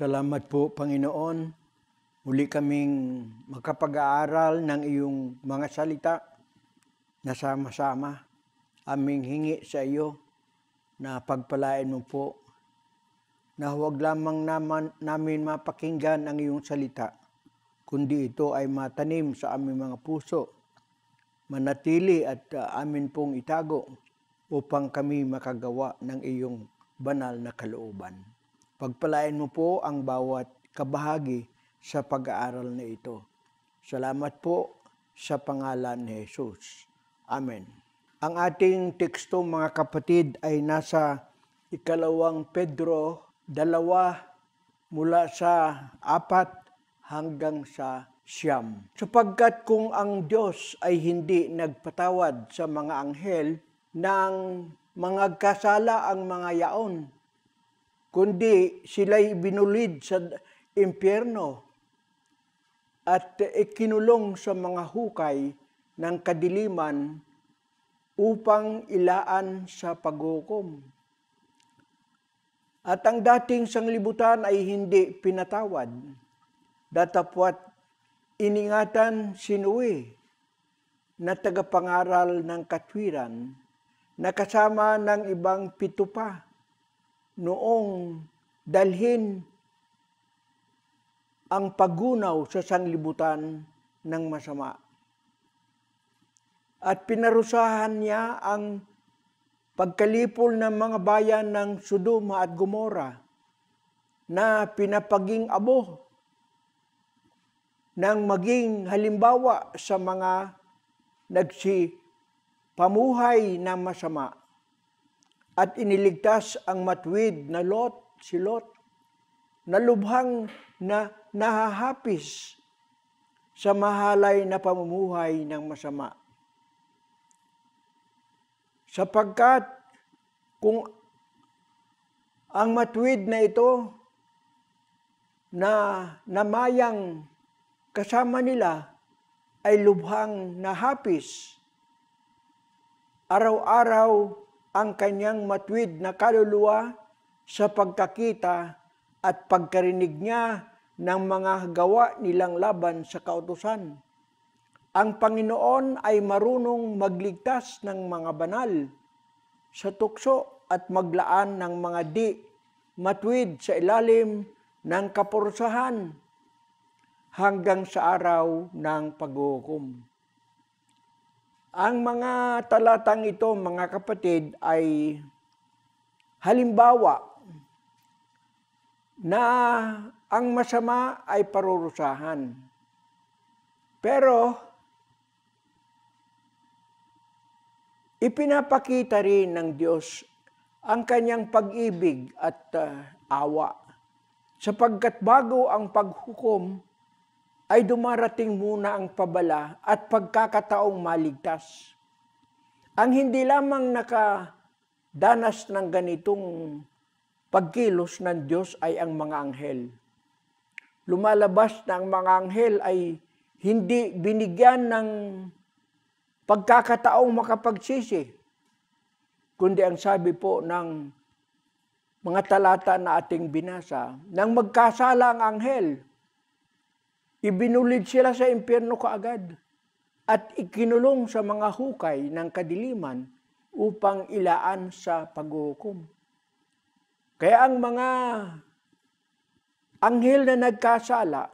Salamat po, Panginoon. Muli kaming makapag-aaral ng iyong mga salita na sama-sama aming hingi sa iyo na pagpalain mo po na huwag lamang naman, namin mapakinggan ang iyong salita, kundi ito ay matanim sa aming mga puso, manatili at uh, amin pong itago upang kami makagawa ng iyong banal na kalooban. Pagpalain mo po ang bawat kabahagi sa pag-aaral na ito. Salamat po sa pangalan ni Jesus. Amen. Ang ating teksto mga kapatid ay nasa ikalawang Pedro, dalawa mula sa apat hanggang sa siyam. Sapagkat kung ang Diyos ay hindi nagpatawad sa mga anghel nang mga kasala ang mga yaon kundi sila'y binulid sa impyerno at ikinulong sa mga hukay ng kadiliman upang ilaan sa paghukom. At ang dating sanglibutan ay hindi pinatawad, datapwat iningatan sinuwi na tagapangaral ng katwiran na kasama ng ibang pitupa pa noong dalhin ang paggunaw sa sanglibutan ng masama. At pinarusahan niya ang pagkalipol ng mga bayan ng Sodoma at Gomora na pinapaging abo ng maging halimbawa sa mga nagsipamuhay na masama at iniligtas ang matwid na Lot, si Lot, na lubhang na nahahapis sa mahalay na pamumuhay ng masama. Sapagkat kung ang matwid na ito na namayang kasama nila ay lubhang nahapis, araw-araw ang kanyang matwid na kaluluwa sa pagkakita at pagkarinig niya ng mga gawa nilang laban sa kautusan. Ang Panginoon ay marunong magligtas ng mga banal sa tukso at maglaan ng mga di matwid sa ilalim ng kapurusahan hanggang sa araw ng paghukom. Ang mga talatang ito, mga kapatid, ay halimbawa na ang masama ay parurusahan. Pero, ipinapakita rin ng Diyos ang kanyang pag-ibig at uh, awa. Sapagkat bago ang paghukom, ay dumarating muna ang pabala at pagkakataong maligtas. Ang hindi lamang nakadanas ng ganitong pagkilos ng Diyos ay ang mga anghel. Lumalabas na ang mga anghel ay hindi binigyan ng pagkakataong makapagsisi, kundi ang sabi po ng mga talata na ating binasa, nang magkasala ang anghel, Ibinulid sila sa impyerno kaagad at ikinulong sa mga hukay ng kadiliman upang ilaan sa paghuhukom. Kaya ang mga anghel na nagkasala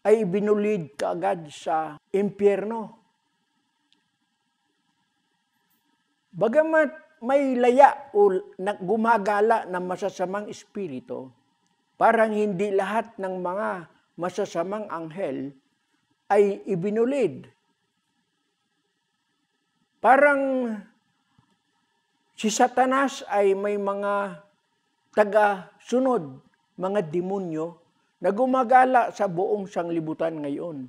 ay ibinulid kaagad sa impyerno. Bagamat may laya o gumagala ng masasamang espiritu, parang hindi lahat ng mga masasamang anghel ay ibinulid. Parang si Satanas ay may mga taga-sunod, mga demonyo na gumagala sa buong sanglibutan ngayon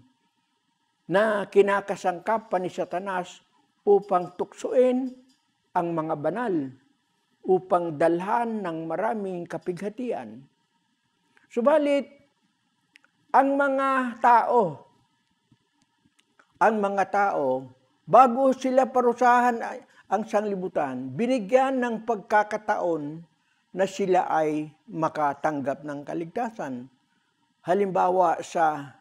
na kinakasangkapan ni Satanas upang tuksuin ang mga banal, upang dalhan ng maraming kapighatian. Subalit, ang mga tao, ang mga tao, bago sila parusahan ang sanglibutan, binigyan ng pagkakataon na sila ay makatanggap ng kaligtasan. Halimbawa sa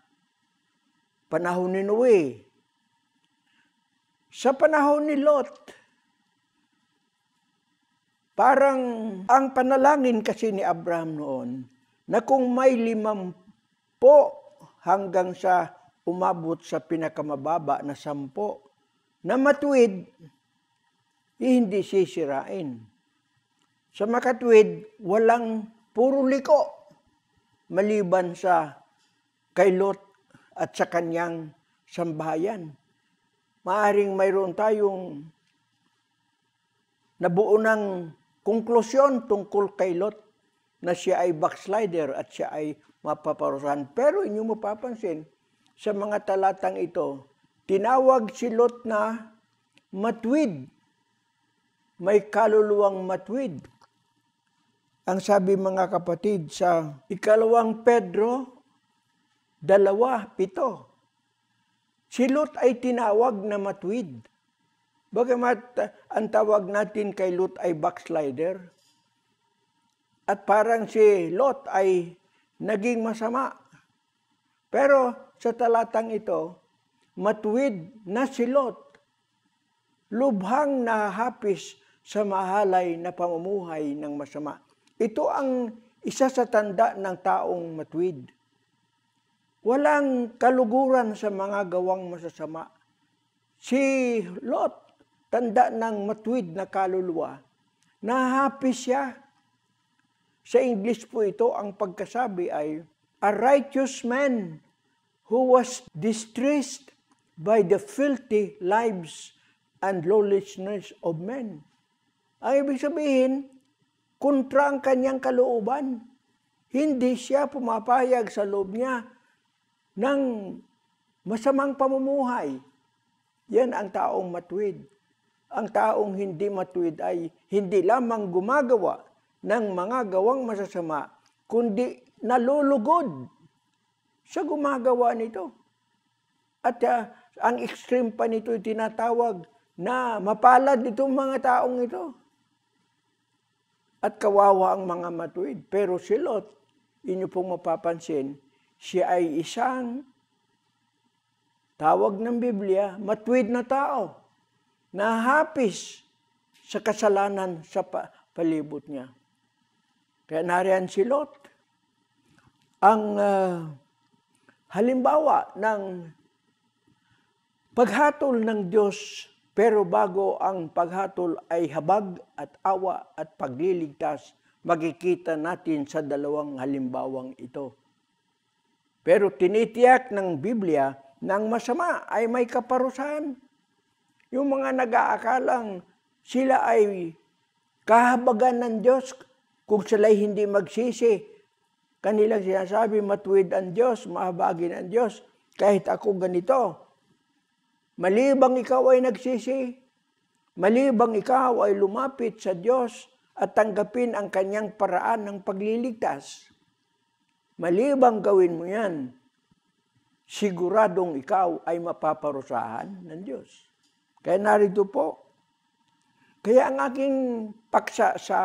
panahon ni Noe, sa panahon ni Lot, parang ang panalangin kasi ni Abraham noon na kung may limang po hanggang sa umabot sa pinakamababa na sampo na matuwid, eh, hindi sisirain. Sa makatuwid, walang puro liko maliban sa kay Lot at sa kanyang sambahayan. Maaring mayroon tayong nabuo ng konklusyon tungkol kay Lot na siya ay backslider at siya ay mapaparusahan. Pero inyo mapapansin, sa mga talatang ito, tinawag si Lot na matwid. May kaluluwang matwid. Ang sabi mga kapatid sa ikalawang Pedro, dalawa, pito. Si Lot ay tinawag na matwid. Bagamat ah, ang tawag natin kay Lot ay backslider. At parang si Lot ay naging masama. Pero sa talatang ito, matuwid na si Lot, lubhang nahapis sa mahalay na pamumuhay ng masama. Ito ang isa sa tanda ng taong matuwid. Walang kaluguran sa mga gawang masasama. Si Lot, tanda ng matuwid na kaluluwa, nahapis siya sa English po ito, ang pagkasabi ay, A righteous man who was distressed by the filthy lives and lawlessness of men. Ang ibig sabihin, kontra ang kanyang kalooban. Hindi siya pumapayag sa loob niya ng masamang pamumuhay. Yan ang taong matuwid. Ang taong hindi matuwid ay hindi lamang gumagawa ng mga gawang masasama, kundi nalulugod sa gumagawa nito. At uh, ang extreme pa nito tinatawag na mapalad itong mga taong ito. At kawawa ang mga matuwid. Pero si Lot, inyo pong mapapansin, siya ay isang tawag ng Biblia, matuwid na tao, na nahapis sa kasalanan sa palibot niya. Kaya nariyan si Lot. Ang uh, halimbawa ng paghatol ng Diyos pero bago ang paghatol ay habag at awa at pagliligtas, makikita natin sa dalawang halimbawang ito. Pero tinitiyak ng Biblia na ang masama ay may kaparusahan. Yung mga nag-aakalang sila ay kahabagan ng Diyos kung sila'y hindi magsisi, kanilang sinasabi, matuwid ang Diyos, mahabagin ang Diyos, kahit ako ganito. Malibang ikaw ay nagsisi, malibang ikaw ay lumapit sa Diyos at tanggapin ang kanyang paraan ng pagliligtas. Malibang gawin mo yan, siguradong ikaw ay mapaparusahan ng Diyos. Kaya narito po, kaya ang aking paksa sa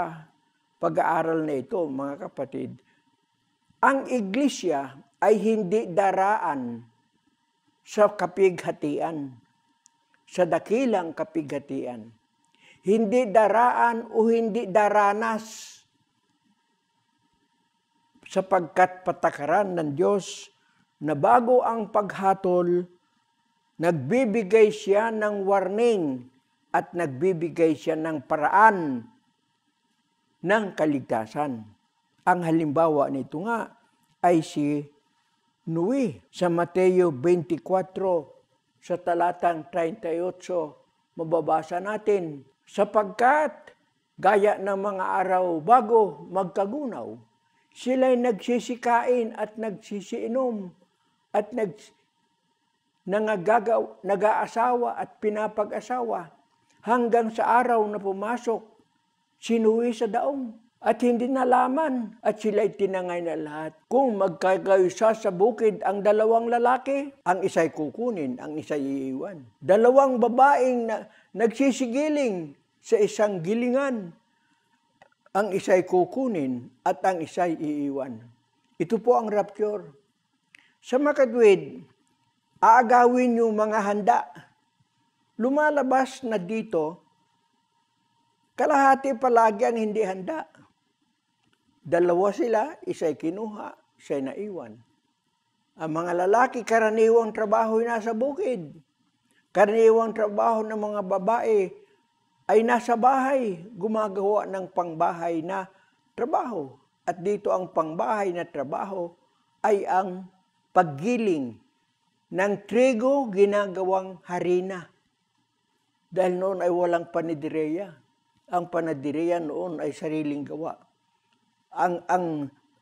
pag-aaral na ito, mga kapatid, ang iglesia ay hindi daraan sa kapighatian, sa dakilang kapighatian. Hindi daraan o hindi daranas sapagkat patakaran ng Diyos na bago ang paghatol, nagbibigay siya ng warning at nagbibigay siya ng paraan ng kaligtasan. Ang halimbawa nito nga ay si Nui sa Mateo 24 sa talatang 38 mababasa natin sapagkat gaya ng mga araw bago magkagunaw sila'y nagsisikain at nagsisiinom at nag nangagagaw, nag-aasawa at pinapag-asawa hanggang sa araw na pumasok sinuwi sa daong at hindi nalaman at sila'y tinangay na lahat. Kung magkagayusa sa bukid ang dalawang lalaki, ang isa'y kukunin, ang isa'y iiwan. Dalawang babaeng na, nagsisigiling sa isang gilingan, ang isa'y kukunin at ang isa'y iiwan. Ito po ang rapture. Sa makadwid, aagawin yung mga handa. Lumalabas na dito Kalahati palagi ang hindi handa. Dalawa sila, isa'y kinuha, isa'y naiwan. Ang mga lalaki, karaniwang trabaho ay nasa bukid. Karaniwang trabaho ng mga babae ay nasa bahay, gumagawa ng pangbahay na trabaho. At dito ang pangbahay na trabaho ay ang paggiling ng trigo ginagawang harina. Dahil noon ay walang panidireya. Ang panadirian noon ay sariling gawa. Ang, ang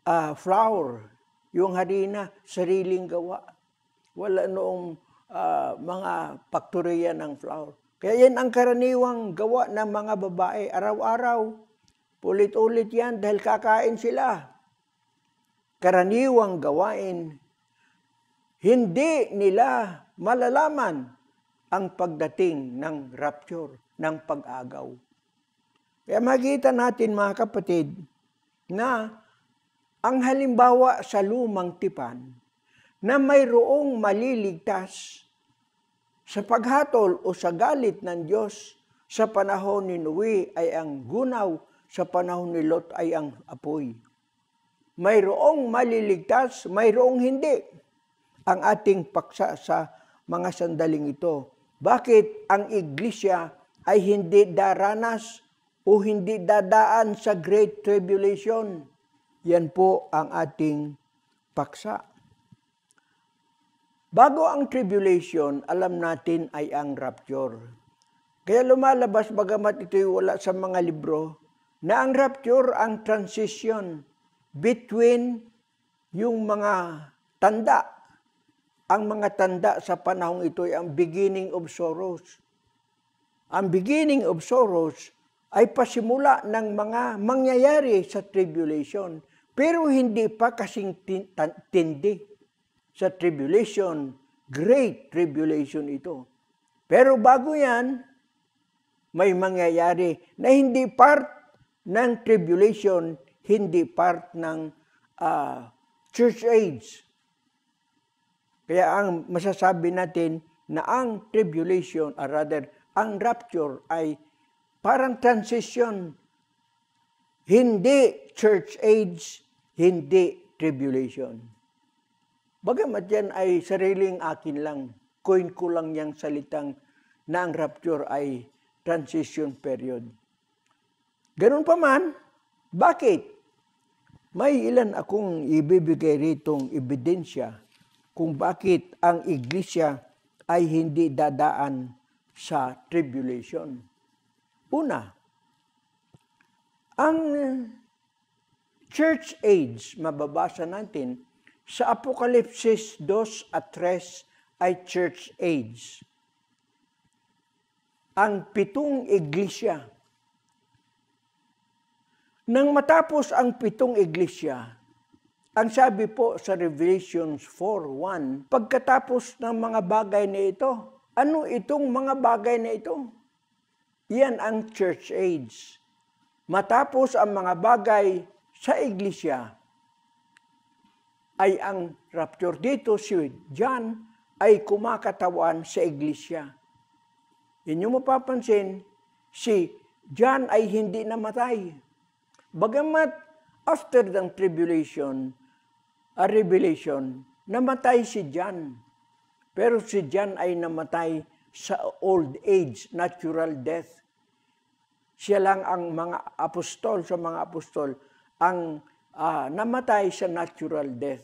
uh, flour, yung harina, sariling gawa. Wala noong uh, mga paktoriya ng flower. Kaya yan ang karaniwang gawa ng mga babae araw-araw. Ulit-ulit yan dahil kakain sila. Karaniwang gawain. Hindi nila malalaman ang pagdating ng rapture, ng pag-agaw. Kaya makita natin mga kapatid na ang halimbawa sa lumang tipan na mayroong maliligtas sa paghatol o sa galit ng Diyos sa panahon ni Noe ay ang gunaw, sa panahon ni Lot ay ang apoy. Mayroong maliligtas, mayroong hindi ang ating paksa sa mga sandaling ito. Bakit ang iglesia ay hindi daranas o hindi dadaan sa Great Tribulation. Yan po ang ating paksa. Bago ang tribulation, alam natin ay ang rapture. Kaya lumalabas bagamat ito'y wala sa mga libro na ang rapture ang transition between yung mga tanda. Ang mga tanda sa panahong ito ay ang beginning of sorrows. Ang beginning of sorrows ay pasimula ng mga mangyayari sa tribulation, pero hindi pa kasing tindi sa tribulation. Great tribulation ito. Pero bago yan, may mangyayari na hindi part ng tribulation, hindi part ng uh, church age. Kaya ang masasabi natin na ang tribulation, or rather, ang rapture ay Parang transition. Hindi church age, hindi tribulation. Bagamat yan ay sariling akin lang, coin ko lang yung salitang na ang rapture ay transition period. Ganun pa man, bakit? May ilan akong ibibigay ritong ebidensya kung bakit ang iglesia ay hindi dadaan sa tribulation. Una, ang church age, mababasa natin, sa Apokalipsis 2 at 3 ay church age. Ang pitong iglesia. Nang matapos ang pitong iglesia, ang sabi po sa Revelation 4.1, pagkatapos ng mga bagay na ito, ano itong mga bagay na ito? Yan ang church age. Matapos ang mga bagay sa iglesia ay ang rapture dito si John ay kumakatawan sa iglesia. Inyo mapapansin, si John ay hindi namatay. Bagamat after the tribulation, a revelation, namatay si John. Pero si John ay namatay sa old age, natural death. Siya lang ang mga apostol, sa mga apostol, ang uh, namatay sa natural death.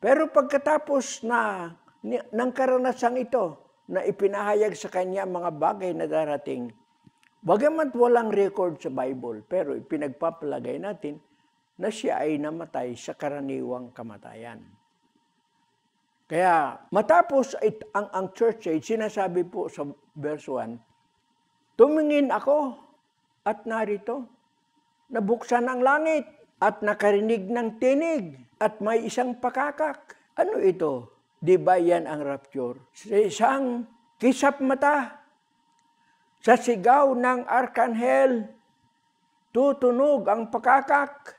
Pero pagkatapos na ni, ng karanasan ito, na ipinahayag sa kanya mga bagay na darating, bagamat walang record sa Bible, pero ipinagpapalagay natin na siya ay namatay sa karaniwang kamatayan. Kaya matapos it, ang, ang church age, sinasabi po sa verse 1, Tumingin ako at narito, nabuksan ang langit at nakarinig ng tinig at may isang pakakak. Ano ito? Di ba yan ang rapture? Sa isang kisap mata, sa sigaw ng Arkanhel, tutunog ang pakakak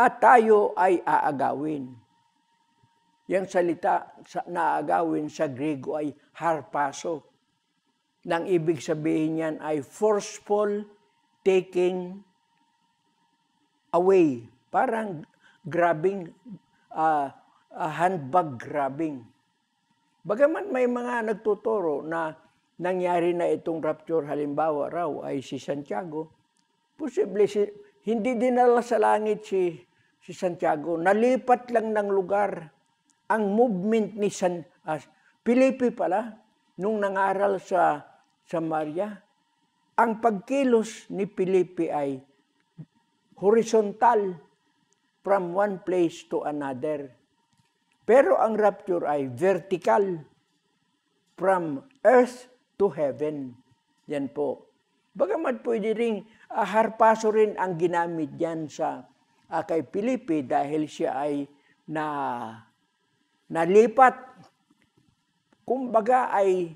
at tayo ay aagawin. Yang salita na agawin sa Grego ay harpaso. Nang ibig sabihin niyan ay forceful taking away. Parang grabbing, uh, uh, handbag grabbing. Bagaman may mga nagtuturo na nangyari na itong rapture halimbawa raw ay si Santiago, posible si, hindi dinala sa langit si, si Santiago, nalipat lang ng lugar ang movement ni San, uh, ah, Pilipi pala, nung nangaral sa Samaria. Ang pagkilos ni Pilipi ay horizontal from one place to another. Pero ang rapture ay vertical from earth to heaven. Yan po. Bagamat pwede rin uh, ah, harpaso rin ang ginamit yan sa uh, kay Pilipi dahil siya ay na nalipat kumbaga ay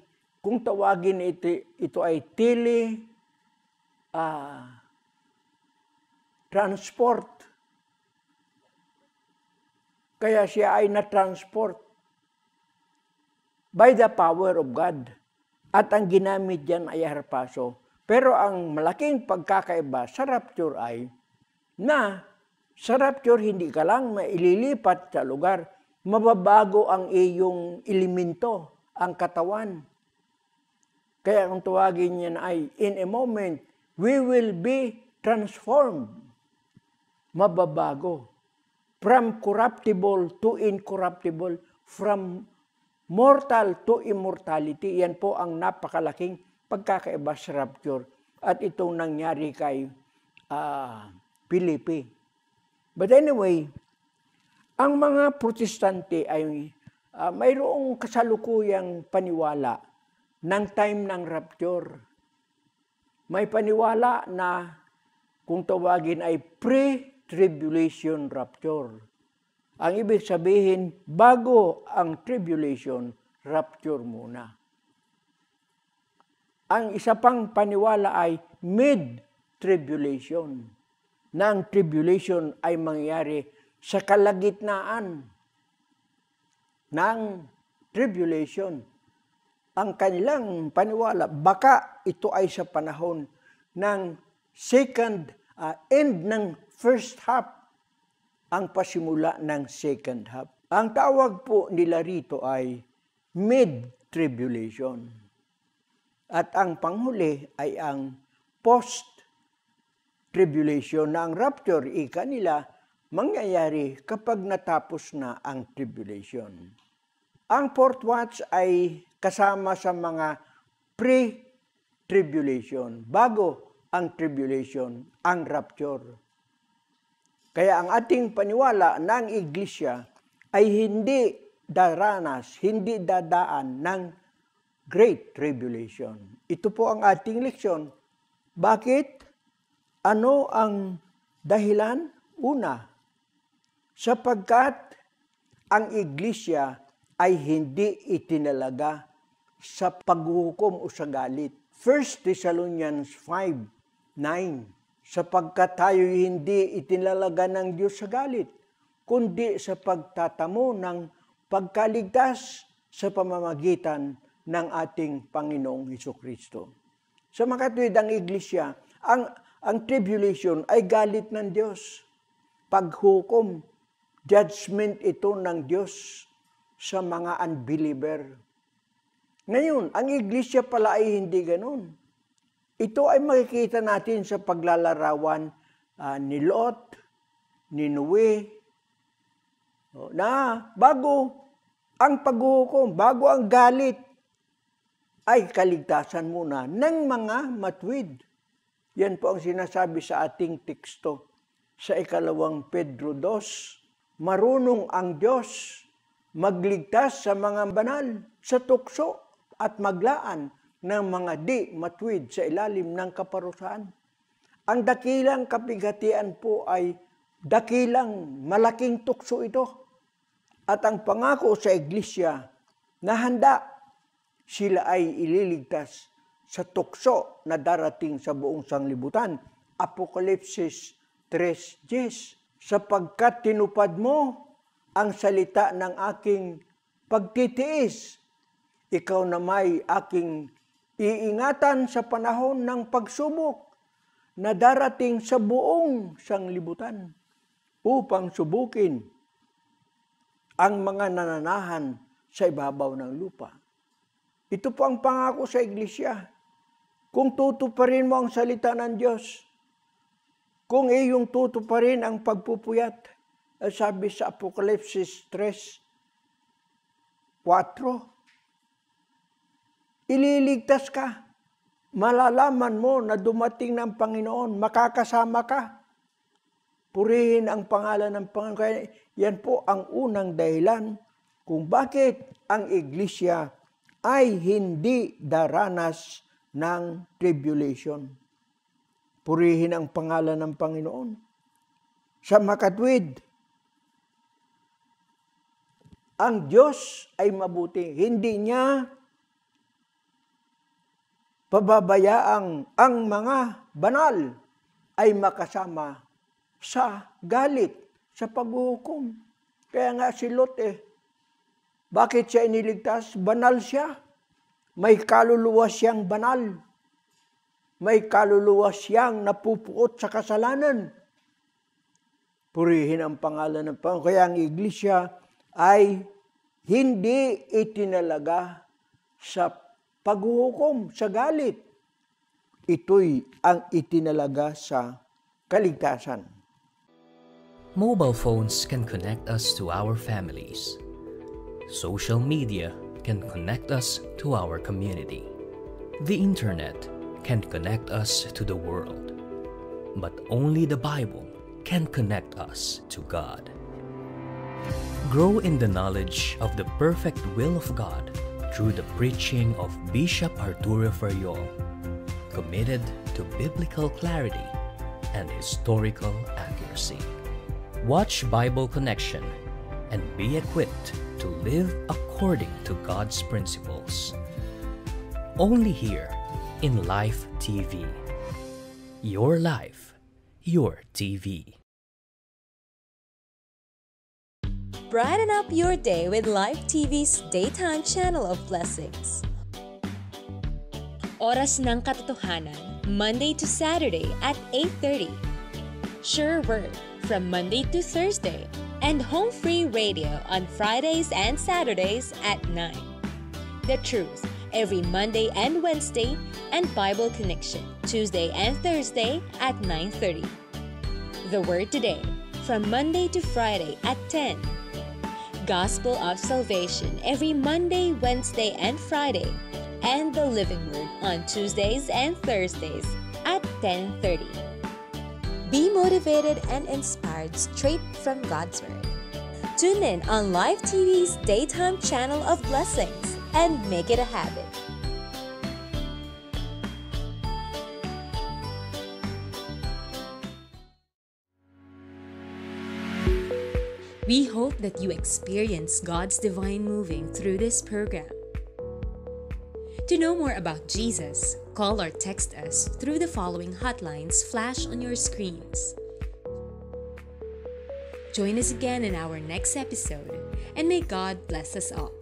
kung tawagin ito, ito ay tele uh, transport. Kaya siya ay na-transport by the power of God. At ang ginamit diyan ay harpaso. Pero ang malaking pagkakaiba sa rapture ay na sa rapture hindi ka lang maililipat sa lugar, mababago ang iyong elemento, ang katawan. Kaya kung tawagin niyan ay, in a moment, we will be transformed. Mababago. From corruptible to incorruptible. From mortal to immortality. Yan po ang napakalaking pagkakaiba sa rapture. At itong nangyari kay uh, ah, Pilipi. But anyway, ang mga protestante ay uh, mayroong kasalukuyang paniwala ng time ng rapture. May paniwala na kung tawagin ay pre-tribulation rapture. Ang ibig sabihin, bago ang tribulation, rapture muna. Ang isa pang paniwala ay mid-tribulation, na ang tribulation ay mangyari sa kalagitnaan ng tribulation ang kanilang paniwala, baka ito ay sa panahon ng second, uh, end ng first half, ang pasimula ng second half. Ang tawag po nila rito ay mid-tribulation. At ang panghuli ay ang post-tribulation na ang rapture, ika nila, mangyayari kapag natapos na ang tribulation. Ang fourth watch ay kasama sa mga pre-tribulation, bago ang tribulation, ang rapture. Kaya ang ating paniwala ng iglesia ay hindi daranas, hindi dadaan ng great tribulation. Ito po ang ating leksyon. Bakit? Ano ang dahilan? Una, sapagkat ang iglesia ay hindi itinalaga sa paghukom o sa galit. 1 Thessalonians 5.9 Sapagkat tayo hindi itinalaga ng Diyos sa galit, kundi sa pagtatamo ng pagkaligtas sa pamamagitan ng ating Panginoong Heso Kristo. Sa makatwid ang iglesia, ang, ang tribulation ay galit ng Diyos. Paghukom, judgment ito ng Diyos sa mga unbeliever. Ngayon, ang iglesia pala ay hindi ganun. Ito ay makikita natin sa paglalarawan uh, ni Lot, ni Noe, na bago ang paghuhukom, bago ang galit, ay kaligtasan muna ng mga matwid. Yan po ang sinasabi sa ating teksto sa ikalawang Pedro 2. Marunong ang Diyos magligtas sa mga banal, sa tukso, at maglaan ng mga di matwid sa ilalim ng kaparusahan. Ang dakilang kapighatian po ay dakilang malaking tukso ito. At ang pangako sa iglesia na handa, sila ay ililigtas sa tukso na darating sa buong sanglibutan. Apokalipsis 3.10 Sapagkat tinupad mo ang salita ng aking pagtitiis. Ikaw na may aking iingatan sa panahon ng pagsubok na darating sa buong sanglibutan upang subukin ang mga nananahan sa ibabaw ng lupa. Ito po ang pangako sa Iglesia. Kung tutuparin mo ang salita ng Diyos, kung iyong tutuparin ang pagpupuyat, eh, sabi sa Apokalipsis 3, 4, ililigtas ka. Malalaman mo na dumating ng Panginoon, makakasama ka. Purihin ang pangalan ng Panginoon. yan po ang unang dahilan kung bakit ang iglesia ay hindi daranas ng tribulation. Purihin ang pangalan ng Panginoon. Sa makatwid, ang Diyos ay mabuti. Hindi niya pababayaang ang mga banal ay makasama sa galit, sa paghuhukom. Kaya nga si Lot eh, bakit siya iniligtas? Banal siya. May kaluluwa siyang banal. May kaluluwa siyang napupuot sa kasalanan. Purihin ang pangalan ng Panginoon. Kaya ang iglesia, ay hindi itinalaga sa paghuhukom, sa galit. Ito'y ang itinalaga sa kaligtasan. Mobile phones can connect us to our families. Social media can connect us to our community. The internet can connect us to the world. But only the Bible can connect us to God. Grow in the knowledge of the perfect will of God through the preaching of Bishop Arturo Ferriol, committed to biblical clarity and historical accuracy. Watch Bible Connection and be equipped to live according to God's principles. Only here in Life TV. Your life, your TV. Brighten up your day with Live TV's daytime channel of blessings. Oras ng Katotohanan, Monday to Saturday at 8.30. Sure Word, from Monday to Thursday. And Home Free Radio on Fridays and Saturdays at 9. The Truth, every Monday and Wednesday. And Bible Connection, Tuesday and Thursday at 9.30. The Word Today, from Monday to Friday at 10 Gospel of Salvation every Monday, Wednesday, and Friday, and the Living Word on Tuesdays and Thursdays at 10:30. Be motivated and inspired straight from God's Word. Tune in on Live TV's daytime channel of blessings and make it a habit. We hope that you experience God's divine moving through this program. To know more about Jesus, call or text us through the following hotlines flash on your screens. Join us again in our next episode, and may God bless us all.